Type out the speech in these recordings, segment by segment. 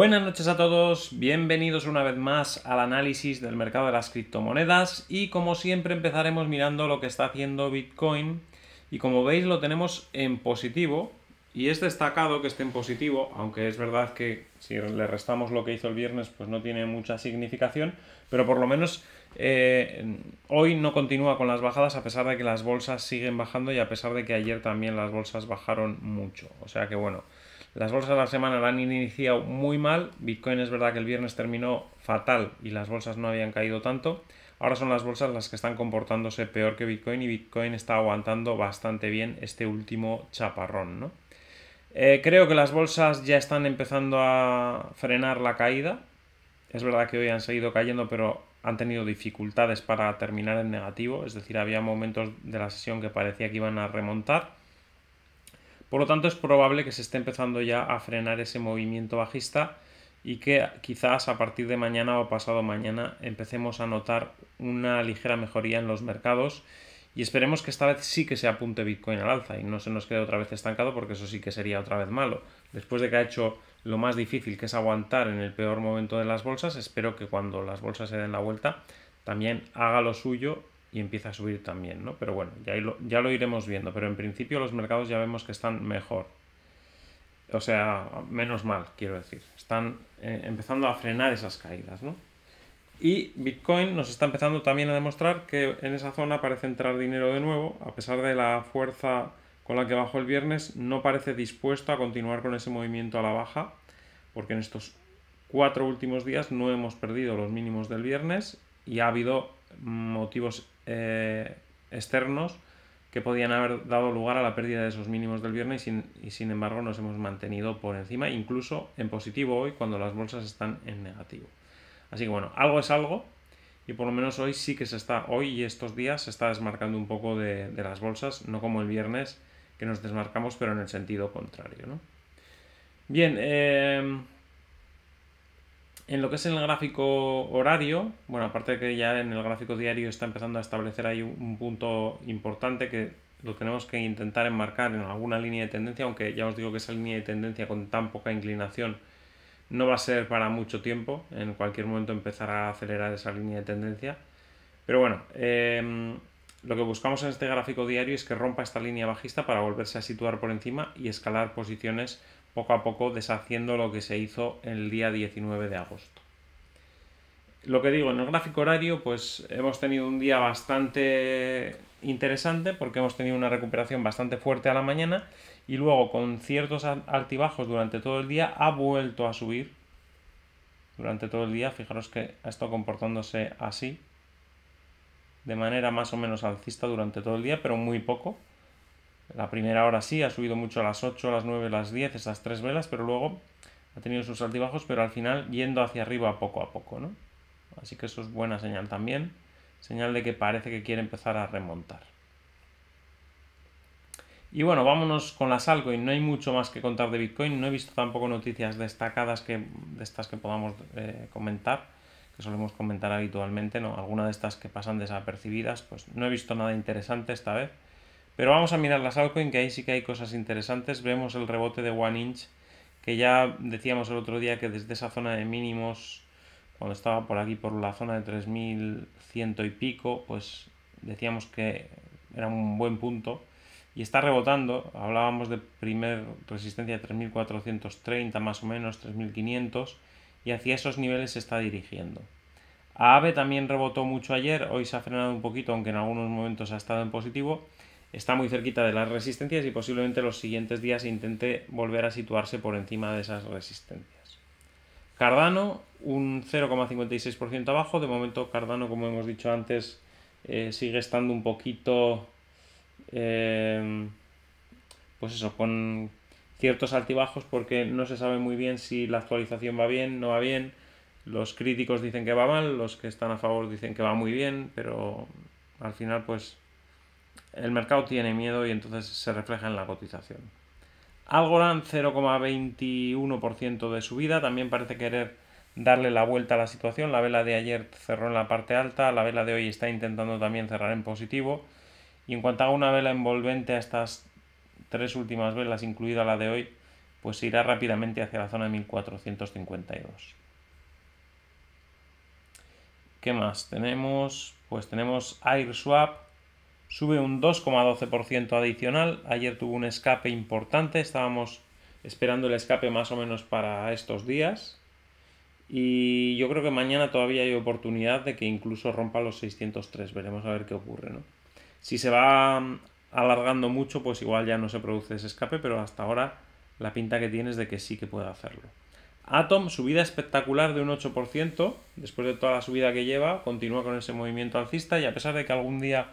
Buenas noches a todos, bienvenidos una vez más al análisis del mercado de las criptomonedas y como siempre empezaremos mirando lo que está haciendo Bitcoin y como veis lo tenemos en positivo y es destacado que esté en positivo, aunque es verdad que si le restamos lo que hizo el viernes pues no tiene mucha significación, pero por lo menos eh, hoy no continúa con las bajadas a pesar de que las bolsas siguen bajando y a pesar de que ayer también las bolsas bajaron mucho, o sea que bueno. Las bolsas de la semana la han iniciado muy mal. Bitcoin es verdad que el viernes terminó fatal y las bolsas no habían caído tanto. Ahora son las bolsas las que están comportándose peor que Bitcoin y Bitcoin está aguantando bastante bien este último chaparrón. Eh, creo que las bolsas ya están empezando a frenar la caída. Es verdad que hoy han seguido cayendo, pero han tenido dificultades para terminar en negativo. Es decir, había momentos de la sesión que parecía que iban a remontar por lo tanto, es probable que se esté empezando ya a frenar ese movimiento bajista y que quizás a partir de mañana o pasado mañana empecemos a notar una ligera mejoría en los mercados y esperemos que esta vez sí que se apunte Bitcoin al alza y no se nos quede otra vez estancado porque eso sí que sería otra vez malo. Después de que ha hecho lo más difícil que es aguantar en el peor momento de las bolsas, espero que cuando las bolsas se den la vuelta también haga lo suyo y empieza a subir también, ¿no? Pero bueno, ya lo, ya lo iremos viendo, pero en principio los mercados ya vemos que están mejor. O sea, menos mal, quiero decir. Están eh, empezando a frenar esas caídas, ¿no? Y Bitcoin nos está empezando también a demostrar que en esa zona parece entrar dinero de nuevo, a pesar de la fuerza con la que bajó el viernes, no parece dispuesto a continuar con ese movimiento a la baja, porque en estos cuatro últimos días no hemos perdido los mínimos del viernes y ha habido motivos eh, externos que podían haber dado lugar a la pérdida de esos mínimos del viernes y sin, embargo nos hemos mantenido por encima, incluso en positivo hoy cuando las bolsas están en negativo. Así que bueno, algo es algo y por lo menos hoy sí que se está, hoy y estos días se está desmarcando un poco de, las bolsas, no como el viernes que nos desmarcamos pero en el sentido contrario. Bien, eh, en lo que es el gráfico horario, bueno, aparte de que ya en el gráfico diario está empezando a establecer ahí un punto importante que lo tenemos que intentar enmarcar en alguna línea de tendencia, aunque ya os digo que esa línea de tendencia con tan poca inclinación no va a ser para mucho tiempo, en cualquier momento empezará a acelerar esa línea de tendencia. Pero bueno, em, lo que buscamos en este gráfico diario es que rompa esta línea bajista para volverse a situar por encima y escalar posiciones poco a poco deshaciendo lo que se hizo el día 19 de agosto. Lo que digo, en el gráfico horario, pues hemos tenido un día bastante interesante porque hemos tenido una recuperación bastante fuerte a la mañana y luego con ciertos altibajos durante todo el día ha vuelto a subir. Durante todo el día, fijaros que ha estado comportándose así, de manera más o menos alcista durante todo el día, pero muy poco. La primera hora sí, ha subido mucho a las 8, a las 9, a las 10, esas tres velas, pero luego ha tenido sus altibajos, pero al final yendo hacia arriba poco a poco, ¿no? Así que eso es buena señal también, señal de que parece que quiere empezar a remontar. Y bueno, vámonos con las y No hay mucho más que contar de Bitcoin. No he visto tampoco noticias destacadas que, de estas que podamos eh, comentar, que solemos comentar habitualmente, ¿no? Algunas de estas que pasan desapercibidas, pues no he visto nada interesante esta vez. Pero vamos a mirar las altcoins, que ahí sí que hay cosas interesantes. Vemos el rebote de One Inch, que ya decíamos el otro día que desde esa zona de mínimos, cuando estaba por aquí, por la zona de 3100 y pico, pues decíamos que era un buen punto. Y está rebotando, hablábamos de primer resistencia de 3430 más o menos, 3500, y hacia esos niveles se está dirigiendo. AAVE también rebotó mucho ayer, hoy se ha frenado un poquito, aunque en algunos momentos ha estado en positivo está muy cerquita de las resistencias y posiblemente los siguientes días intente volver a situarse por encima de esas resistencias. Cardano, un 0,56% abajo. De momento, Cardano, como hemos dicho antes, eh, sigue estando un poquito. Eh, pues eso, con ciertos altibajos porque no se sabe muy bien si la actualización va bien, no va bien. Los críticos dicen que va mal, los que están a favor dicen que va muy bien, pero al final, pues el mercado tiene miedo y entonces se refleja en la cotización. Algorand 0,21% de subida, también parece querer darle la vuelta a la situación. La vela de ayer cerró en la parte alta, la vela de hoy está intentando también cerrar en positivo. Y en cuanto a una vela envolvente a estas tres últimas velas, incluida la de hoy, pues irá rápidamente hacia la zona de 1452. ¿Qué más tenemos? Pues tenemos AirSwap sube un 2,12% adicional. Ayer tuvo un escape importante, estábamos esperando el escape más o menos para estos días. Y yo creo que mañana todavía hay oportunidad de que incluso rompa los 603. Veremos a ver qué ocurre, ¿no? Si se va mm, alargando mucho, pues igual ya no se produce ese escape, pero hasta ahora la pinta que tiene es de que sí que puede hacerlo. Atom, subida espectacular de un 8%, después de toda la subida que lleva, continúa con ese movimiento alcista y a pesar de que algún día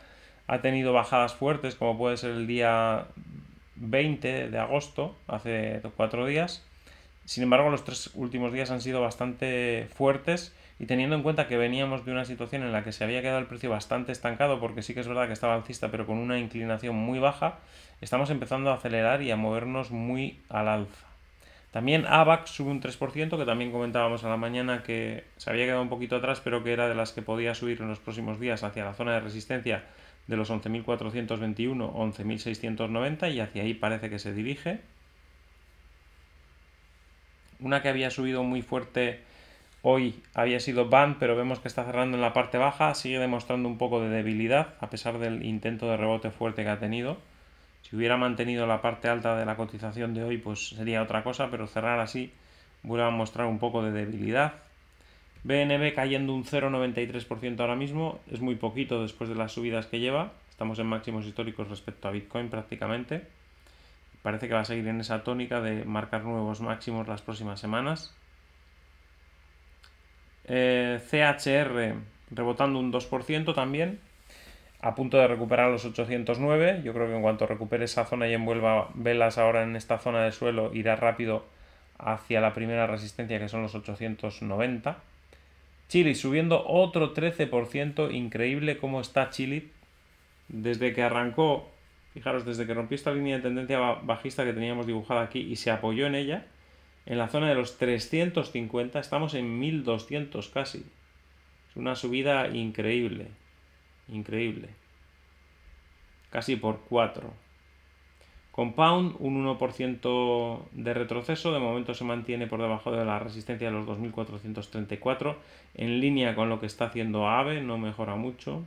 ha tenido bajadas fuertes, como puede ser el día 20 de agosto, hace cuatro días. Sin embargo, los tres últimos días han sido bastante fuertes y teniendo en cuenta que veníamos de una situación en la que se había quedado el precio bastante estancado, porque sí que es verdad que estaba alcista, pero con una inclinación muy baja, estamos empezando a acelerar y a movernos muy al alza. También ABAC sube un 3%, que también comentábamos a la mañana que se había quedado un poquito atrás, pero que era de las que podía subir en los próximos días hacia la zona de resistencia de los 11.421, 11.690 y hacia ahí parece que se dirige. Una que había subido muy fuerte hoy había sido Band, pero vemos que está cerrando en la parte baja, sigue demostrando un poco de debilidad a pesar del intento de rebote fuerte que ha tenido. Si hubiera mantenido la parte alta de la cotización de hoy, pues sería otra cosa, pero cerrar así vuelve a mostrar un poco de debilidad. BNB cayendo un 0,93% ahora mismo, es muy poquito después de las subidas que lleva, estamos en máximos históricos respecto a Bitcoin prácticamente. Parece que va a seguir en esa tónica de marcar nuevos máximos las próximas semanas. Eh, CHR rebotando un 2% también, a punto de recuperar los 809. Yo creo que en cuanto recupere esa zona y envuelva velas ahora en esta zona de suelo, irá rápido hacia la primera resistencia que son los 890. Chile subiendo otro 13%, increíble cómo está Chile desde que arrancó, fijaros, desde que rompió esta línea de tendencia bajista que teníamos dibujada aquí y se apoyó en ella, en la zona de los 350 estamos en 1200 casi. Es una subida increíble, increíble. Casi por 4. Compound, un 1% de retroceso, de momento se mantiene por debajo de la resistencia de los 2.434, en línea con lo que está haciendo AVE, no mejora mucho.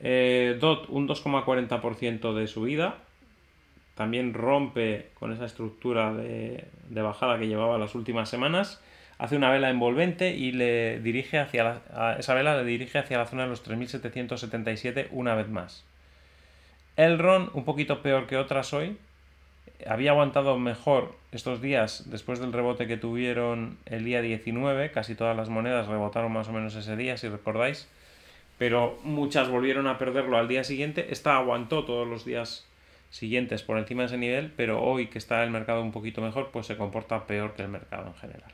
Eh, DOT, un 2,40% de subida, también rompe con esa estructura de, bajada que llevaba las últimas semanas, hace una vela envolvente y le dirige hacia esa vela le dirige hacia la zona de los 3.777 una vez más ron un poquito peor que otras hoy. Había aguantado mejor estos días después del rebote que tuvieron el día 19. Casi todas las monedas rebotaron más o menos ese día, si recordáis. Pero muchas volvieron a perderlo al día siguiente. Esta aguantó todos los días siguientes por encima de ese nivel, pero hoy que está el mercado un poquito mejor, pues se comporta peor que el mercado en general.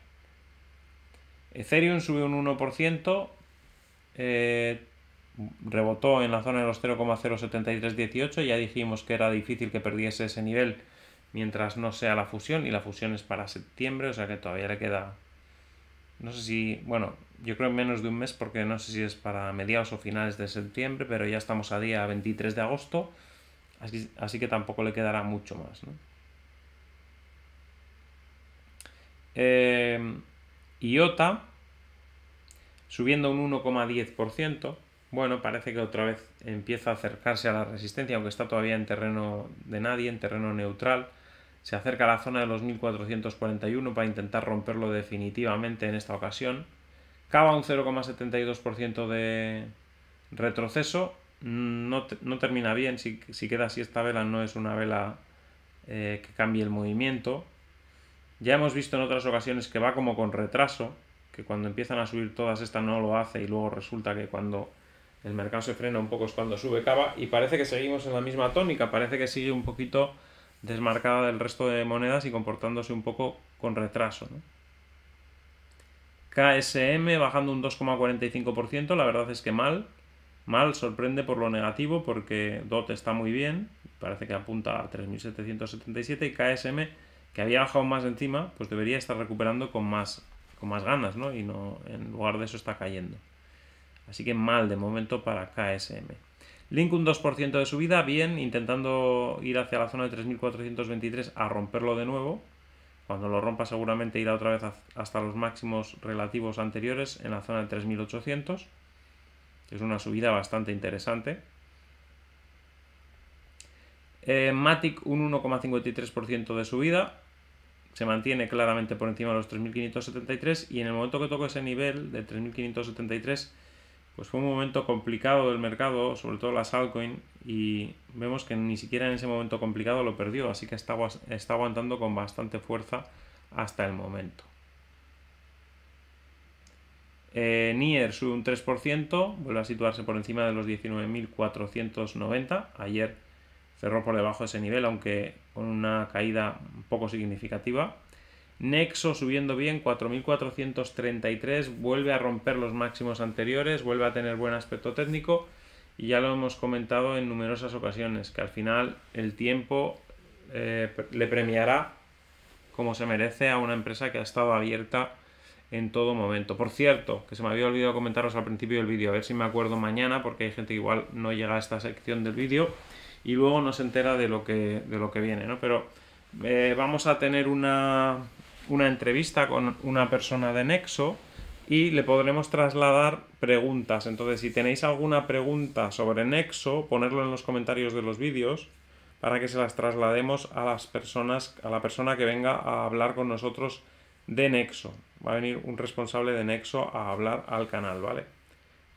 Ethereum subió un 1% rebotó en la zona de los 0,07318, ya dijimos que era difícil que perdiese ese nivel mientras no sea la fusión, y la fusión es para septiembre, o sea que todavía le queda, no sé si, bueno, yo creo menos de un mes porque no sé si es para mediados o finales de septiembre, pero ya estamos a día 23 de agosto, así, que tampoco le quedará mucho más. Eh, IOTA subiendo un 1,10%, bueno, parece que otra vez empieza a acercarse a la resistencia, aunque está todavía en terreno de nadie, en terreno neutral. Se acerca a la zona de los 1441 para intentar romperlo definitivamente en esta ocasión. Cava un 0,72% de retroceso. No, termina bien, si, queda así esta vela no es una vela eh, que cambie el movimiento. Ya hemos visto en otras ocasiones que va como con retraso, que cuando empiezan a subir todas esta no lo hace y luego resulta que cuando el mercado se frena un poco es cuando sube Cava y parece que seguimos en la misma tónica, parece que sigue un poquito desmarcada del resto de monedas y comportándose un poco con retraso. KSM bajando un 2,45%, la verdad es que mal, mal sorprende por lo negativo porque DOT está muy bien, parece que apunta a 3.777 y KSM que había bajado más encima, pues debería estar recuperando con más, con más ganas, ¿no? Y no, en lugar de eso está cayendo. Así que mal de momento para KSM. Link un 2% de subida, bien, intentando ir hacia la zona de 3.423 a romperlo de nuevo. Cuando lo rompa seguramente irá otra vez hasta los máximos relativos anteriores en la zona de 3.800. Es una subida bastante interesante. Eh, Matic un 1,53% de subida. Se mantiene claramente por encima de los 3.573 y en el momento que toco ese nivel de 3.573 pues fue un momento complicado del mercado, sobre todo las altcoins, y vemos que ni siquiera en ese momento complicado lo perdió, así que está, aguantando con bastante fuerza hasta el momento. Eh, Nier sube un 3%, vuelve a situarse por encima de los 19.490. Ayer cerró por debajo de ese nivel, aunque con una caída poco significativa. Nexo subiendo bien, 4433, vuelve a romper los máximos anteriores, vuelve a tener buen aspecto técnico y ya lo hemos comentado en numerosas ocasiones, que al final el tiempo eh, le premiará como se merece a una empresa que ha estado abierta en todo momento. Por cierto, que se me había olvidado comentaros al principio del vídeo, a ver si me acuerdo mañana, porque hay gente que igual no llega a esta sección del vídeo y luego no se entera de lo que, de lo que viene, ¿no? Pero eh, vamos a tener una, una entrevista con una persona de Nexo y le podremos trasladar preguntas. Entonces, si tenéis alguna pregunta sobre Nexo, ponerlo en los comentarios de los vídeos para que se las traslademos a las personas, a la persona que venga a hablar con nosotros de Nexo. Va a venir un responsable de Nexo a hablar al canal, ¿vale?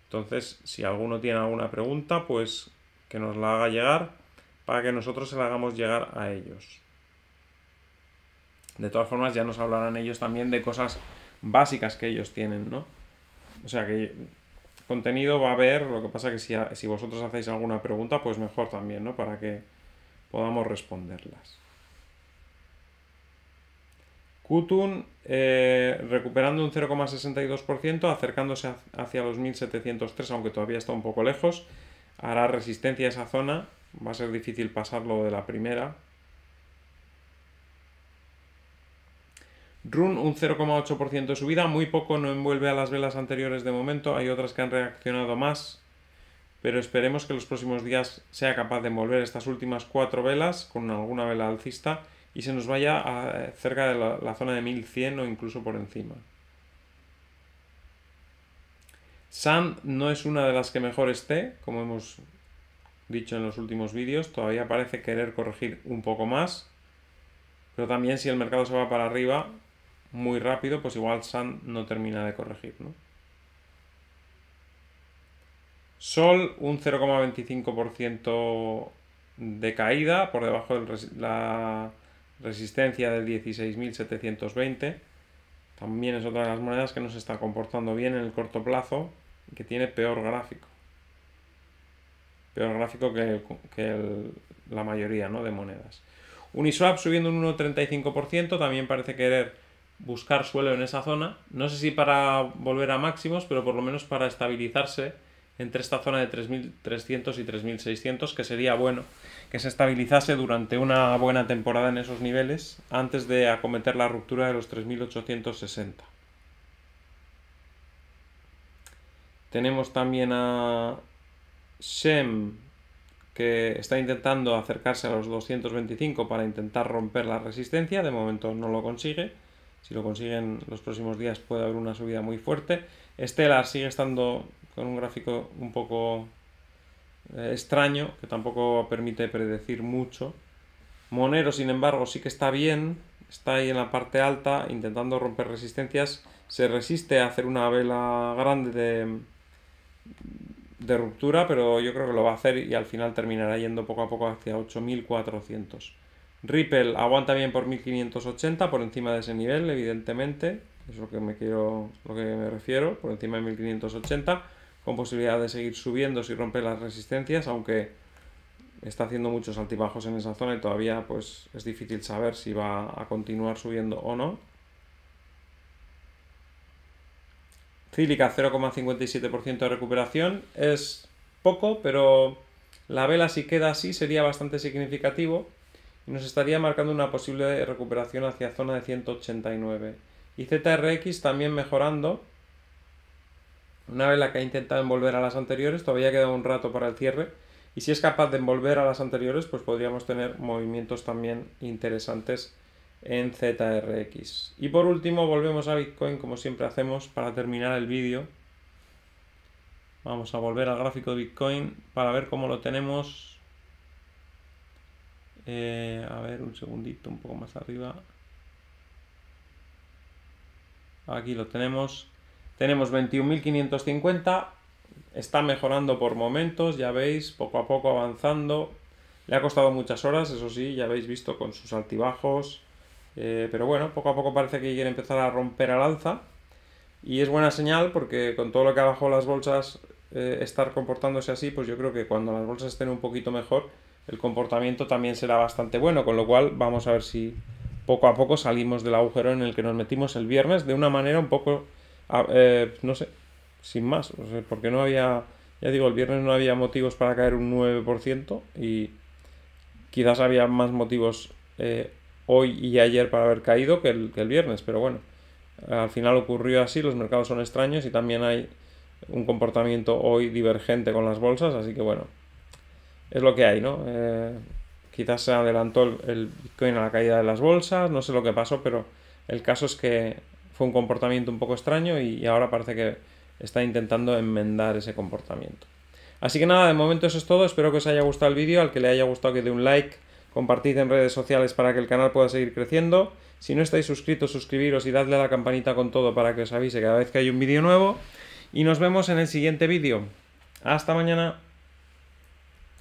Entonces, si alguno tiene alguna pregunta, pues que nos la haga llegar para que nosotros se la hagamos llegar a ellos de todas formas ya nos hablarán ellos también de cosas básicas que ellos tienen, ¿no? O sea que contenido va a haber, lo que pasa que si, vosotros hacéis alguna pregunta, pues mejor también, ¿no? Para que podamos responderlas. Kutun eh, recuperando un 0,62%, acercándose hacia los 1703, aunque todavía está un poco lejos. Hará resistencia a esa zona, va a ser difícil pasarlo de la primera, Run un 0,8% de subida, muy poco, no envuelve a las velas anteriores de momento, hay otras que han reaccionado más, pero esperemos que los próximos días sea capaz de envolver estas últimas cuatro velas con alguna vela alcista y se nos vaya a eh, cerca de la, zona de 1100 o incluso por encima. Sam no es una de las que mejor esté, como hemos dicho en los últimos vídeos, todavía parece querer corregir un poco más, pero también si el mercado se va para arriba, muy rápido, pues igual Sun no termina de corregir, ¿no? Sol, un 0,25% de caída por debajo de la resistencia del 16.720. También es otra de las monedas que no se está comportando bien en el corto plazo y que tiene peor gráfico. Peor gráfico que, la mayoría ¿no? de monedas. Uniswap subiendo un 1,35%, también parece querer buscar suelo en esa zona. No sé si para volver a máximos, pero por lo menos para estabilizarse entre esta zona de 3.300 y 3.600, que sería bueno que se estabilizase durante una buena temporada en esos niveles antes de acometer la ruptura de los 3.860. Tenemos también a Sem que está intentando acercarse a los 225 para intentar romper la resistencia, de momento no lo consigue si lo consiguen los próximos días puede haber una subida muy fuerte. Estela sigue estando con un gráfico un poco eh, extraño, que tampoco permite predecir mucho. Monero, sin embargo, sí que está bien, está ahí en la parte alta, intentando romper resistencias. Se resiste a hacer una vela grande de, de ruptura, pero yo creo que lo va a hacer y al final terminará yendo poco a poco hacia 8400. Ripple aguanta bien por 1580, por encima de ese nivel, evidentemente. Es lo que me quiero, lo que me refiero, por encima de 1580, con posibilidad de seguir subiendo si rompe las resistencias, aunque está haciendo muchos altibajos en esa zona y todavía pues es difícil saber si va a continuar subiendo o no. Cílica 0,57% de recuperación es poco, pero la vela si queda así sería bastante significativo nos estaría marcando una posible recuperación hacia zona de 189. Y ZRX también mejorando. Una vez la que ha intentado envolver a las anteriores, todavía queda un rato para el cierre. Y si es capaz de envolver a las anteriores, pues podríamos tener movimientos también interesantes en ZRX. Y por último, volvemos a Bitcoin como siempre hacemos para terminar el vídeo. Vamos a volver al gráfico de Bitcoin para ver cómo lo tenemos eh, a ver, un segundito, un poco más arriba. Aquí lo tenemos. Tenemos 21.550. Está mejorando por momentos, ya veis, poco a poco avanzando. Le ha costado muchas horas, eso sí, ya habéis visto con sus altibajos. Eh, pero bueno, poco a poco parece que quiere empezar a romper al alza. Y es buena señal porque con todo lo que abajo las bolsas, eh, estar comportándose así, pues yo creo que cuando las bolsas estén un poquito mejor, el comportamiento también será bastante bueno, con lo cual vamos a ver si poco a poco salimos del agujero en el que nos metimos el viernes de una manera un poco, ah, eh, no sé, sin más, porque no había, ya digo, el viernes no había motivos para caer un 9% y quizás había más motivos eh, hoy y ayer para haber caído que el viernes, pero bueno, al final ocurrió así, los mercados son extraños y también hay un comportamiento hoy divergente con las bolsas, así que bueno, es lo que hay, ¿no? Eh, quizás se adelantó el Bitcoin a la caída de las bolsas, no sé lo que pasó, pero el caso es que fue un comportamiento un poco extraño y ahora parece que está intentando enmendar ese comportamiento. Así que nada, de momento eso es todo, espero que os haya gustado el vídeo, al que le haya gustado que dé un like, compartid en redes sociales para que el canal pueda seguir creciendo, si no estáis suscritos, suscribiros y dadle a la campanita con todo para que os avise cada vez que hay un vídeo nuevo, y nos vemos en el siguiente vídeo. Hasta mañana.